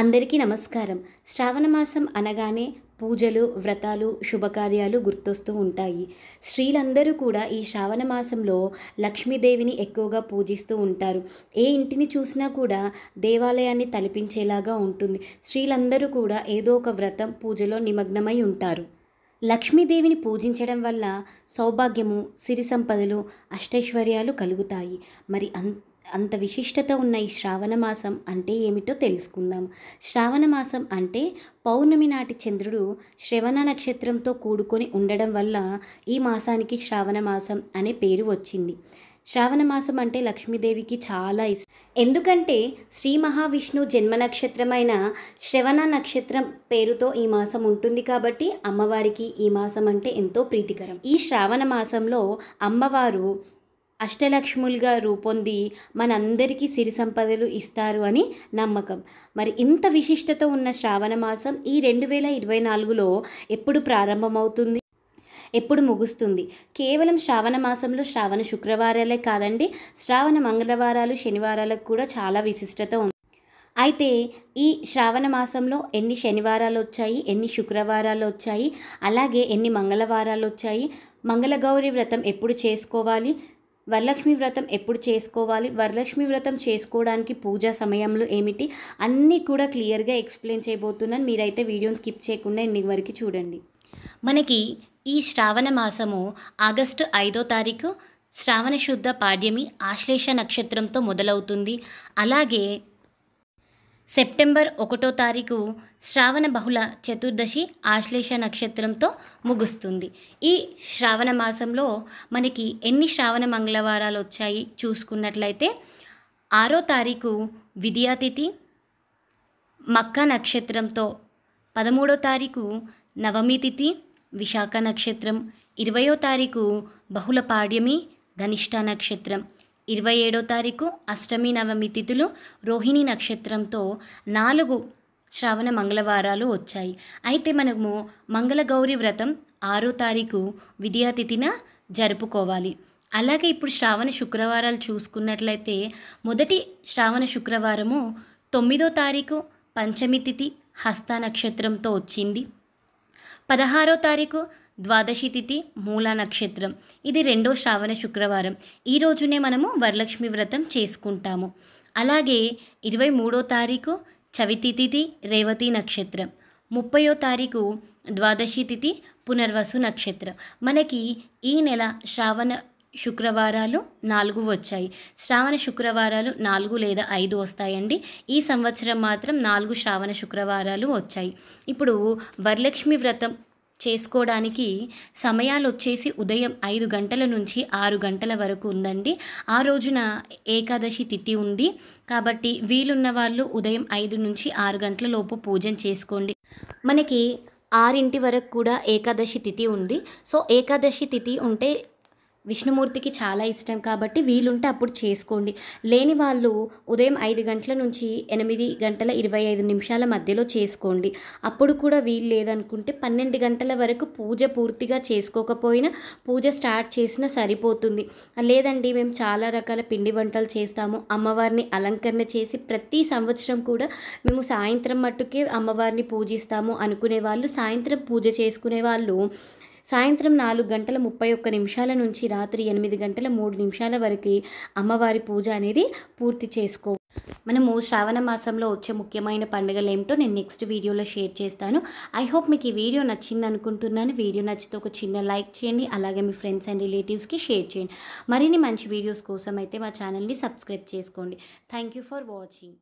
అందరికీ నమస్కారం శ్రావణమాసం అనగానే పూజలు వ్రతాలు శుభకార్యాలు గుర్తొస్తూ ఉంటాయి స్త్రీలందరూ కూడా ఈ శ్రావణ మాసంలో లక్ష్మీదేవిని ఎక్కువగా పూజిస్తూ ఉంటారు ఏ ఇంటిని చూసినా కూడా దేవాలయాన్ని తలపించేలాగా ఉంటుంది స్త్రీలందరూ కూడా ఏదో ఒక వ్రతం పూజలో నిమగ్నమై ఉంటారు లక్ష్మీదేవిని పూజించడం వల్ల సౌభాగ్యము సిరి సంపదలు అష్టైశ్వర్యాలు కలుగుతాయి మరి అంత అంత విశిష్టత ఉన్న ఈ శ్రావణ మాసం అంటే ఏమిటో తెలుసుకుందాం శ్రావణ మాసం అంటే పౌర్ణమి నాటి చంద్రుడు శ్రవణ నక్షత్రంతో కూడుకొని ఉండడం వల్ల ఈ మాసానికి శ్రావణ మాసం అనే పేరు వచ్చింది శ్రావణ మాసం అంటే లక్ష్మీదేవికి చాలా ఇష్టం ఎందుకంటే శ్రీ మహావిష్ణు జన్మ నక్షత్రమైన శ్రవణ నక్షత్రం పేరుతో ఈ మాసం ఉంటుంది కాబట్టి అమ్మవారికి ఈ మాసం అంటే ఎంతో ప్రీతికరం ఈ శ్రావణ మాసంలో అమ్మవారు అష్టలక్ష్ములుగా రూపొంది మనందరికీ సిరి సంపదలు ఇస్తారు అని నమ్మకం మరి ఇంత విశిష్టత ఉన్న శ్రావణ మాసం ఈ రెండు వేల ఇరవై నాలుగులో ఎప్పుడు ప్రారంభమవుతుంది ఎప్పుడు ముగుస్తుంది కేవలం శ్రావణ మాసంలో శ్రావణ శుక్రవారాలే కాదండి శ్రావణ మంగళవారాలు శనివారాలకు కూడా చాలా విశిష్టత ఉంది అయితే ఈ శ్రావణ మాసంలో ఎన్ని శనివారాలు వచ్చాయి ఎన్ని శుక్రవారాలు వచ్చాయి అలాగే ఎన్ని మంగళవారాలు వచ్చాయి మంగళగౌరి వ్రతం ఎప్పుడు చేసుకోవాలి వరలక్ష్మి వ్రతం ఎప్పుడు చేసుకోవాలి వరలక్ష్మి వ్రతం చేసుకోవడానికి పూజా సమయంలో ఏమిటి అన్నీ కూడా క్లియర్గా ఎక్స్ప్లెయిన్ చేయబోతున్నాను మీరైతే వీడియోని స్కిప్ చేయకుండా ఇన్ని వరకు చూడండి మనకి ఈ శ్రావణ మాసము ఆగస్టు ఐదో తారీఖు శ్రావణ శుద్ధ పాడ్యమి ఆశ్లేష నక్షత్రంతో మొదలవుతుంది అలాగే సెప్టెంబర్ ఒకటో తారీఖు శ్రావణ బహుళ చతుర్దశి ఆశ్లేష నక్షత్రంతో ముగుస్తుంది ఈ శ్రావణ మాసంలో మనకి ఎన్ని శ్రావణ మంగళవారాలు వచ్చాయి చూసుకున్నట్లయితే ఆరో తారీఖు విద్యాతిథి మక్క నక్షత్రంతో పదమూడో తారీఖు నవమి తిథి విశాఖ నక్షత్రం ఇరవయో తారీఖు బహుళ పాడ్యమి ధనిష్ట నక్షత్రం ఇరవై ఏడో తారీఖు అష్టమి నవమి తిథులు రోహిణి నక్షత్రంతో నాలుగు శ్రావణ మంగళవారాలు వచ్చాయి అయితే మనము మంగళగౌరి వ్రతం ఆరో తారీఖు విద్యాతిథిన జరుపుకోవాలి అలాగే ఇప్పుడు శ్రావణ శుక్రవారాలు చూసుకున్నట్లయితే మొదటి శ్రావణ శుక్రవారము తొమ్మిదో తారీఖు పంచమి తిథి హస్త నక్షత్రంతో వచ్చింది పదహారో తారీఖు ద్వాదశి తిథి మూలా నక్షత్రం ఇది రెండో శ్రావణ శుక్రవారం ఈ రోజునే మనము వరలక్ష్మి వ్రతం చేసుకుంటాము అలాగే ఇరవై మూడో తారీఖు చవితి తిథి రేవతి నక్షత్రం ముప్పయో తారీఖు ద్వాదశి తిథి పునర్వసు నక్షత్రం మనకి ఈ నెల శ్రావణ శుక్రవారాలు నాలుగు వచ్చాయి శ్రావణ శుక్రవారాలు నాలుగు లేదా ఐదు వస్తాయండి ఈ సంవత్సరం మాత్రం నాలుగు శ్రావణ శుక్రవారాలు వచ్చాయి ఇప్పుడు వరలక్ష్మి వ్రతం చేసుకోవడానికి సమయాలు వచ్చేసి ఉదయం ఐదు గంటల నుంచి ఆరు గంటల వరకు ఉందండి ఆ రోజున ఏకాదశి తిథి ఉంది కాబట్టి వీలున్న వాళ్ళు ఉదయం ఐదు నుంచి ఆరు గంటల లోపు పూజన చేసుకోండి మనకి ఆరింటి వరకు కూడా ఏకాదశి తిథి ఉంది సో ఏకాదశి తిథి ఉంటే విష్ణుమూర్తికి చాలా ఇష్టం కాబట్టి వీలుంటే అప్పుడు చేసుకోండి లేని వాళ్ళు ఉదయం ఐదు గంటల నుంచి ఎనిమిది గంటల ఇరవై ఐదు నిమిషాల మధ్యలో చేసుకోండి అప్పుడు కూడా వీలు లేదనుకుంటే పన్నెండు గంటల వరకు పూజ పూర్తిగా చేసుకోకపోయినా పూజ స్టార్ట్ చేసినా సరిపోతుంది లేదండి మేము చాలా రకాల పిండి వంటలు చేస్తాము అమ్మవారిని అలంకరణ చేసి ప్రతి సంవత్సరం కూడా మేము సాయంత్రం మట్టుకే అమ్మవారిని పూజిస్తాము అనుకునే వాళ్ళు సాయంత్రం పూజ చేసుకునే వాళ్ళు సాయంత్రం నాలుగు గంటల ముప్పై ఒక్క నిమిషాల నుంచి రాత్రి ఎనిమిది గంటల మూడు నిమిషాల వరకు అమ్మవారి పూజ అనేది పూర్తి చేసుకో మనము శ్రావణ మాసంలో వచ్చే ముఖ్యమైన పండుగలు ఏమిటో నేను నెక్స్ట్ వీడియోలో షేర్ చేస్తాను ఐ హోప్ మీకు ఈ వీడియో నచ్చింది అనుకుంటున్నాను వీడియో నచ్చితే ఒక చిన్న లైక్ చేయండి అలాగే మీ ఫ్రెండ్స్ అండ్ రిలేటివ్స్కి షేర్ చేయండి మరిన్ని మంచి వీడియోస్ కోసం అయితే మా ఛానల్ని సబ్స్క్రైబ్ చేసుకోండి థ్యాంక్ యూ ఫర్ వాచింగ్